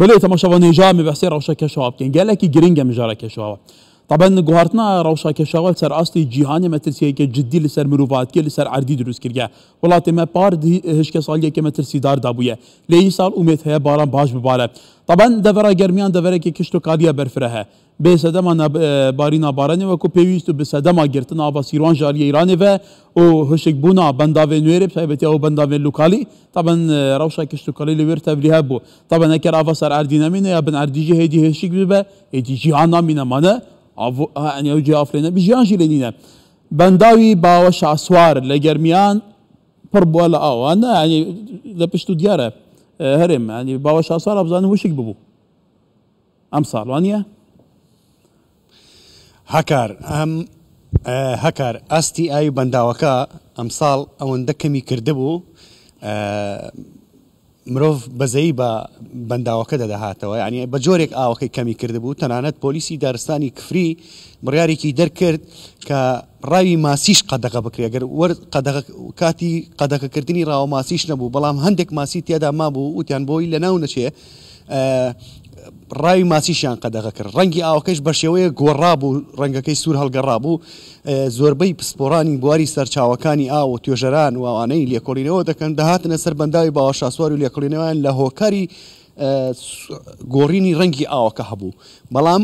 بلێتە مەشەوە نێژامی بەسێ ڕەوشە کەشەوە بکەین گەلێکی گرنگە إيه؟ مژارە کێشەوە طبعا گوهرتنا روشا کشاوه سر اصلی جهانی مترسیه که جدی لسر مروفات که لسر عردی دروس کرگه ولات ما پار هشک سالیه که مترسی دار دابویه لی سال امید هیا باران باش بباره طبعا دوره گرمیان دوره که کشتو کاریه برفره هه به سدما بارینا بارانی و جرتنا به سدما گرتن آبا سیروان جاری ایرانی و او هشک بونا بنداوی نویره بسایبتی او بنداوی لوكالي طبعا روشا کشتو کالی لویر تبلیه بو طبعا اکر آفا سر عردی نمینه یا بن عردیجی هیدی هشک ببه هیدی جیهانا مینه مانه ئەنیا و جیافرێنە بژیانژی لێنینە بەنداوی باوە شاسوار لە گەرمیان پڕ بووە لە ئاوانە ئەنی لە پشت و دیارە هەرێم ئەنی باوە شاسوار ئەبزانانی وشک ببوو ئەم ساڵوانە هەکار ئەم هەکار ئەستی ئاوی بەنداوەکە ئەمساڵ ئەوەندە کەمی کردبوو مرۆڤ بەزەی بە بەنداوەکە دەدەهاتەوە ینی بە جۆرێک ئاوەکەی کەمی کردبوو تەنانەت پۆلیسی دارستانی کفری بڕیارێکی دەرکرد کە ڕاوی ماسیش قەدەقە بکرێگەر کاتی قەدەکەکردنی ڕاوە ماسیش نەبوو بەڵام هەندێک ماسی تێدا ما بوو وتیان بۆی لە ناو نەچێ ڕاوی ماچیشیان قەدەغ کرد ڕەنگی ئاوەکەش بە شێوەیە گۆڕابوو ڕەنگەکەی سوور هەڵگەڕابوو زۆربەی پسپۆرانی بواری سەرچاوەکانی ئاو و توێژەران وانەی لێکۆڵینەوە دەکەن دەهاتنە سەر بەنداوی باوەشاسوار و لێکۆڵینەوەیان لە هۆکاری گۆڕینی ڕەنگی ئاوەکە هەبوو بەڵام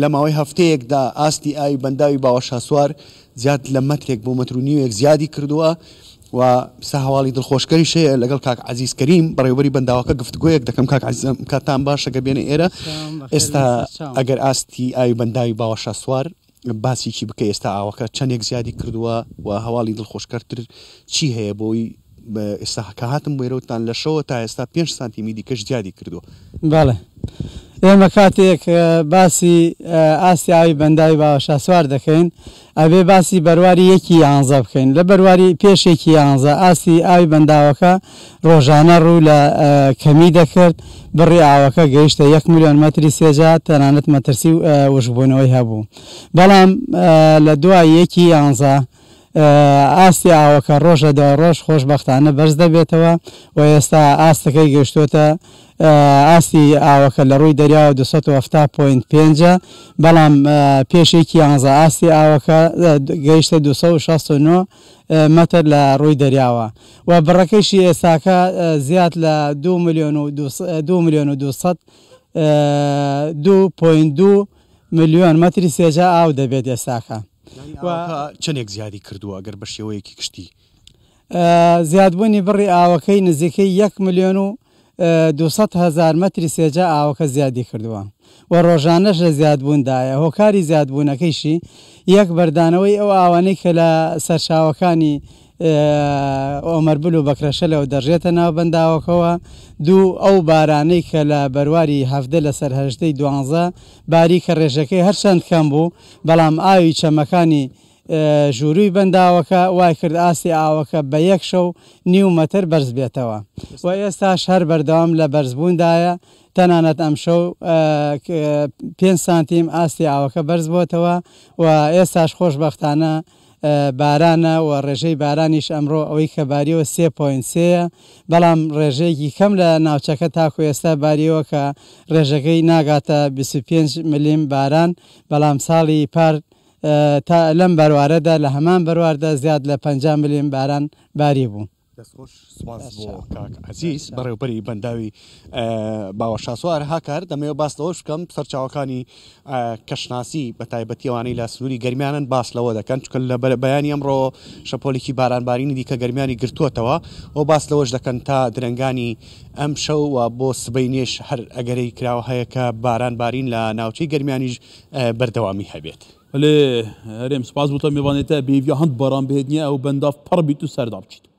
لە ماوەی هەفتەیەکدا ئاستی ئاوی بەنداوی باوەشاسوار زیاد لە مەترێک بۆ مەترونیوەک زیادی کردووە و سا هەواڵی دڵخۆشکەری شەیە لەگەڵ کاک عزیزکەریم بەڕێوەری بەنداوەکە گفتگویەک دەکەم کاک عزم کاتان باشەکە بێنە ئێرە ئێستا ئەگەر ئاستی ئاوی بەنداوی باوەشە سووار باسیکی بکە ئێستا ئاوەکە چندێک زیادی کردووە و هەواڵی دڵخۆشکەرتر چی هەیە بۆی ئێستا هەکە هاتم وێرەوتان لە شەوە تا ئێستا 5 سانتیمی دیکەش زیادی کردووە. بەڵێ. ئێمە کاتێک باسی ئاسیاوی بەنداوی باوەشا سووار دەکەین ئەبێ باسی بەرواری یەکی یانزە بکەین لە بەرواری پێشێکی یانزە ئاسی ئاوی بەنداوەکە ڕۆژانە ڕوو لە کەمی دەکرد بڕی ئاوەکە گەیشتە 1 میلیۆن مەتری سێجا تەنانەت مەترسی وشبوونەوەی هەبوو بەڵام لە دوای یەکی یانزە ئاستی ئاوەکە ڕۆژە دا ڕۆژ خۆشببختانە بەرز دەبێتەوە و ئێستا ئاستەکەی گەشتوتە ئاستی ئاوەکە لە ڕووی دەریا و 270.5 بەڵام پێشێکی یانزە ئاستی ئاوەکە گەیشتە 269 مەتر لە ڕووی دەریاوە و بڕەکەیشی ئێساکە زیاد لە 2 میلیۆن و 2 میلیۆن و 200 2.2 میلیۆن مەتری سێجا ئاو دەبێت ئێستاکە. چندێک زیادی کردووە ئەگەر بە شێوەیەکی کشتی زیادبوونی بڕی ئاوەکەی نزیکەی 1 میلیۆن و 200 هزار متری سێجا ئاوەکە زیادی کردووە و ڕۆژانەش لە زیادبووندایە هۆکاری زیادبوونەکەیشی یەک بەردانەوەی ئەو ئاوانەی کە لە سەرشاوەکانی ئۆمەربول و بەکرەشە لەو دەژێتە ناو بەنداوەکەەوە دوو ئەو بارانەی کە لە بەرواری هەفتە لە سەرهشتەی دوانزە باری کە ڕێژەکەی هەرچەند کەم بوو بەڵام ئاوی چەمەکانی ژووری بەنداوەکە وای کرد ئاسی ئاوەکە بە یەک شەو نیومەتر بەرز بێتەوە و ئێستاش هەر بەردەوام لە بەرزبووندایە تەنانەت ئەم شەو پێ سانتیم ئاستی ئاوەکە بەرز بۆتەوە و ئێستاش خۆش بەختانە بارانە و ڕێژەی بارانیش ئەمڕۆ ئەوەی کە باریەوە سێ پوینسەیە بەڵام ڕێژەیەکی کەم لە ناوچەکە تاکو ئێستا باریەوە کە ڕێژەکەی ناگاتە 25 ملیم باران بەڵام ساڵی پارت تا لەم بەروارەدا لە هەمان بەرواردا زیاد لە 5 ملیم باران باری بوو. دەستخۆش سپاس بۆ کاک عزیز بەڕێوبەری بەنداوی باوە شاسوار هاکار دەمەوە باس لەەوەش بکەم سەرچاوەکانی کەشناسی بە تایبەتیوانەی لە سنووری گەرمیانن باس لەوە دەکەن چکە لە بەرە بەیانی ئەمڕۆ شەپۆلێکی بارانبارینی دیکە گەرمیانی گرتووەتەوە ئەو باس لەوەش دەکەن تا درنگانی ئەم شەو بۆ سبەی نێش هەر ئەگەرەی کراوە هەیە کە بارانبارین لە ناوچەی گەرمیانیش بەردەوامی هەبێت. لێ هەرێم سپاس بووتە میوانێتە بێوی هەند بەران بهێت نییە ئەو بەندا پڕبییت و سەردا بچیت.